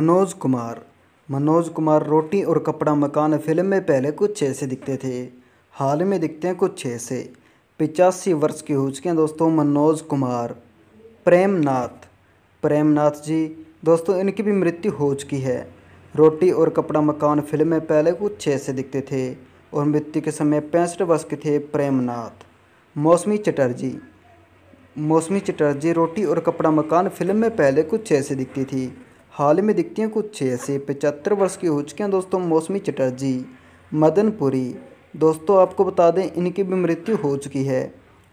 मनोज कुमार मनोज कुमार रोटी और कपड़ा मकान फिल्म में पहले कुछ ऐसे दिखते थे हाल में दिखते हैं कुछ ऐसे पिचासी वर्ष की हो चुके हैं दोस्तों मनोज कुमार प्रेमनाथ प्रेमनाथ जी दोस्तों इनकी भी मृत्यु हो चुकी है रोटी और कपड़ा मकान फिल्म में पहले कुछ ऐसे दिखते थे और मृत्यु के समय पैंसठ वर्ष के थे प्रेमनाथ मौसमी चटर्जी मौसमी चटर्जी रोटी और कपड़ा मकान फिल्म में पहले कुछ ऐसे दिखती थी हाल में दिखती हैं कुछ छः से पचहत्तर वर्ष की हो चुके हैं दोस्तों मौसमी चटर्जी मदनपुरी दोस्तों आपको बता दें इनकी भी मृत्यु हो चुकी है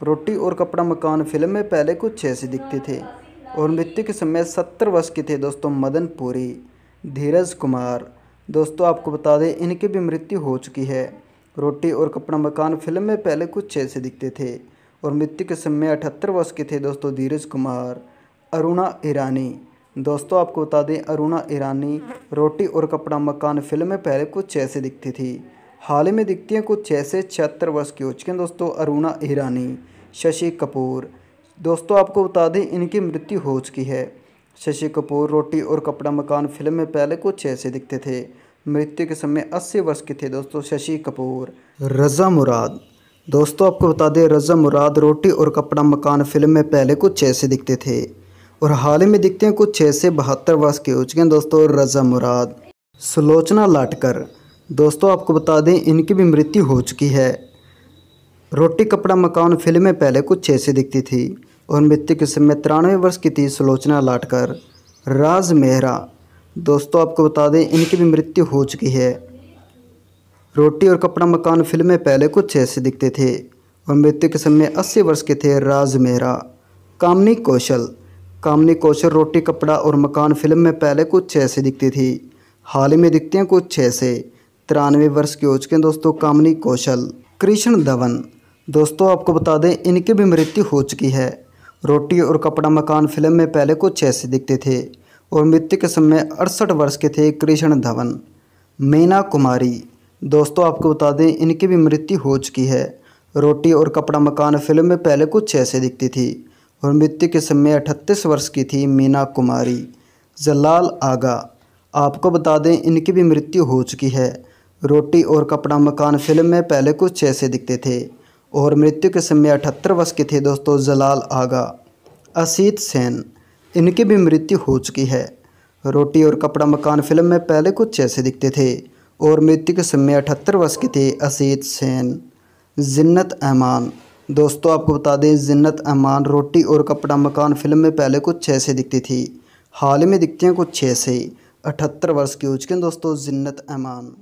रोटी और कपड़ा मकान फिल्म में पहले कुछ छः से दिखते थे और मृत्यु के समय सत्तर वर्ष के थे दोस्तों मदनपुरी धीरज कुमार दोस्तों आपको बता दें इनकी भी मृत्यु हो चुकी है रोटी और कपड़ा मकान फिल्म में पहले कुछ छः से दिखते थे और मृत्यु के समय अठहत्तर वर्ष के थे दोस्तों धीरज कुमार अरुणा ईरानी दोस्तों आपको बता दें अरुणा ईरानी रोटी और कपड़ा मकान फिल्म में पहले कुछ ऐसे दिखती थी हाल ही में दिखती हैं कुछ ऐसे छिहत्तर वर्ष की हो चुके हैं दोस्तों अरुणा ईरानी शशि कपूर दोस्तों आपको बता दें इनकी मृत्यु हो चुकी है शशि कपूर रोटी और कपड़ा मकान फिल्म में पहले कुछ ऐसे दिखते थे मृत्यु के समय 80 वर्ष के थे दोस्तों शशि कपूर रज़ा मुराद दोस्तों आपको बता दें रज़ा मुराद रोटी और कपड़ा मकान फिल्म में पहले कुछ ऐसे दिखते थे और हाल ही में देखते हैं कुछ छः से बहत्तर वर्ष के हो चुके हैं दोस्तों रजा मुराद सुलोचना लाटकर दोस्तों आपको बता दें इनकी भी मृत्यु हो चुकी है रोटी कपड़ा मकान फिल्में पहले कुछ छः से दिखती थी और मृत्यु के समय तिरानवे वर्ष की थी सुलोचना लाटकर राज मेहरा दोस्तों आपको बता दें इनकी भी मृत्यु हो चुकी है रोटी और कपड़ा मकान फिल्में पहले कुछ छः से दिखते थे और मृत्यु के समय अस्सी वर्ष के थे राज मेहरा कामनी कौशल कामनी कौशल रोटी कपड़ा और मकान फिल्म में पहले कुछ ऐसे दिखती थी हाल ही में दिखते हैं कुछ ऐसे तिरानवे वर्ष के हो चुके हैं दोस्तों कामनी कौशल कृष्ण धवन दोस्तों आपको बता दें इनकी भी मृत्यु हो चुकी है रोटी और कपड़ा मकान फिल्म में पहले कुछ ऐसे दिखते थे और मृत्यु के समय अड़सठ वर्ष के थे कृष्ण धवन मीना कुमारी दोस्तों आपको बता दें इनकी भी मृत्यु हो चुकी है रोटी और कपड़ा मकान फिल्म में पहले कुछ ऐसे दिखती थी और मृत्यु के समय अठत्तीस वर्ष की थी मीना कुमारी जलाल आगा आपको बता दें इनकी भी मृत्यु हो चुकी है रोटी और कपड़ा मकान फिल्म में पहले कुछ ऐसे दिखते थे और मृत्यु के समय अठहत्तर वर्ष के थे दोस्तों जलाल आगा असीत सेन इनकी भी मृत्यु हो चुकी है रोटी और कपड़ा मकान फिल्म में पहले कुछ ऐसे दिखते थे और मृत्यु के समय अठहत्तर वर्ष के थे असीत सेन जिन्नत अहमान दोस्तों आपको बता दें जन्नत अमान रोटी और कपड़ा मकान फिल्म में पहले कुछ छः से दिखती थी हाल ही में दिखती हैं कुछ छः से अठहत्तर वर्ष की के दोस्तों जन्नत अमान